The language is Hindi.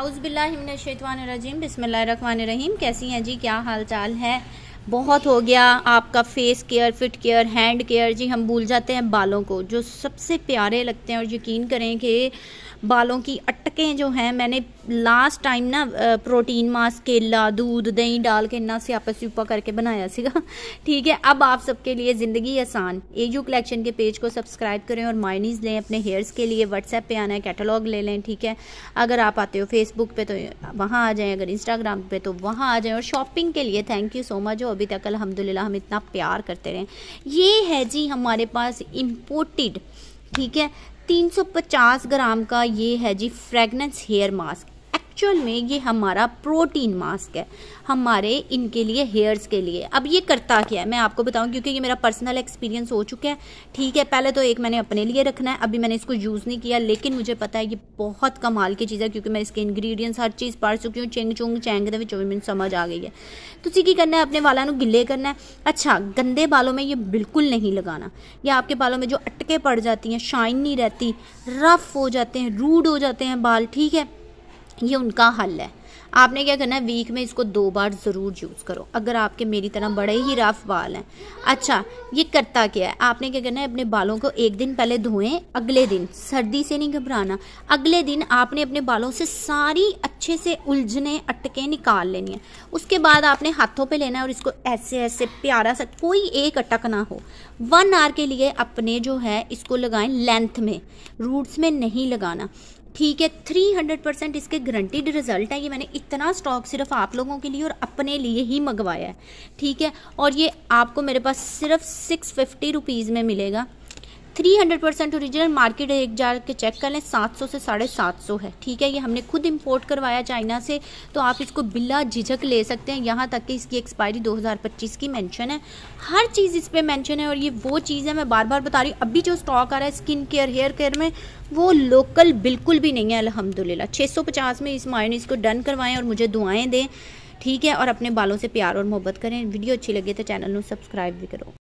आउज़बिल्लाशवान रजीम बिसमीम कैसी हैं जी क्या हाल चाल है बहुत हो गया आपका face care fit care hand care जी हम भूल जाते हैं बालों को जो सबसे प्यारे लगते हैं और यकीन करें कि बालों की अटकें जो हैं मैंने लास्ट टाइम ना प्रोटीन मास केला दूध दही डाल के इन्ना स्यापा स्यूपा करके बनाया सीगा ठीक है अब आप सबके लिए ज़िंदगी आसान ए यू कलेक्शन के पेज को सब्सक्राइब करें और मायनीज लें अपने हेयर्स के लिए व्हाट्सएप पे आना है कैटलॉग ले लें ठीक है अगर आप आते हो फेसबुक पे तो वहाँ आ जाएँ अगर इंस्टाग्राम पर तो वहाँ आ जाएँ और शॉपिंग के लिए थैंक यू सो मच और अभी तक अलहमदिल्ला हम इतना प्यार करते रहें ये है जी हमारे पास इम्पोर्टेड ठीक है 350 ग्राम का ये है जी फ्रेगनेंस हेयर मास्क एक्चुअल में ये हमारा प्रोटीन मास्क है हमारे इनके लिए हेयर्स के लिए अब ये करता क्या है मैं आपको बताऊँ क्योंकि ये मेरा पर्सनल एक्सपीरियंस हो चुका है ठीक है पहले तो एक मैंने अपने लिए रखना है अभी मैंने इसको यूज़ नहीं किया लेकिन मुझे पता है ये बहुत कमाल की चीज़ है क्योंकि मैं इसके इंग्रीडियंट्स हर चीज़ पढ़ चुकी हूँ चिंग चुंग चेंग ਦੇ मैंने समझ आ गई है तो ਤੁਸੀਂ ਕੀ है अपने बालों को गिले करना है अच्छा गंदे बालों में ये बिल्कुल नहीं लगाना या आपके बालों में जो अटके पड़ जाती हैं शाइन नहीं रहती रफ़ हो जाते हैं रूड हो जाते हैं बाल ठीक है ये उनका हल है आपने क्या करना है वीक में इसको दो बार ज़रूर यूज़ करो अगर आपके मेरी तरह बड़े ही रफ बाल हैं अच्छा ये करता क्या है आपने क्या करना है अपने बालों को एक दिन पहले धोएं अगले दिन सर्दी से नहीं घबराना अगले दिन आपने अपने बालों से सारी अच्छे से उलझने अटके निकाल लेनी है उसके बाद आपने हाथों पर लेना है और इसको ऐसे ऐसे प्यारा सा कोई एक अटक ना हो वन आवर के लिए अपने जो है इसको लगाएं लेंथ में रूट्स में नहीं लगाना ठीक है 300 परसेंट इसके गारंटीड रिजल्ट है ये मैंने इतना स्टॉक सिर्फ आप लोगों के लिए और अपने लिए ही मंगवाया है ठीक है और ये आपको मेरे पास सिर्फ सिक्स फिफ्टी रुपीज़ में मिलेगा three hundred percent original market एक जार के चेक कर लें सात सौ से साढ़े सात सौ है ठीक है ये हमने खुद इंपोर्ट करवाया चाइना से तो आप इसको बिला झिझक ले सकते हैं यहाँ तक कि इसकी एक्सपायरी 2025 की मेंशन है हर चीज़ इस पर मेंशन है और ये वो चीज़ है मैं बार बार बता रही हूँ अभी जो स्टॉक आ रहा है स्किन केयर हेयर केयर में वो लोकल बिल्कुल भी नहीं है अलहमदिल्ला छः में इस मायने इसको डन करवाएँ और मुझे दुआएँ दें ठीक है और अपने बालों से प्यार और मोहब्बत करें वीडियो अच्छी लगे तो चैनल को सब्सक्राइब भी करो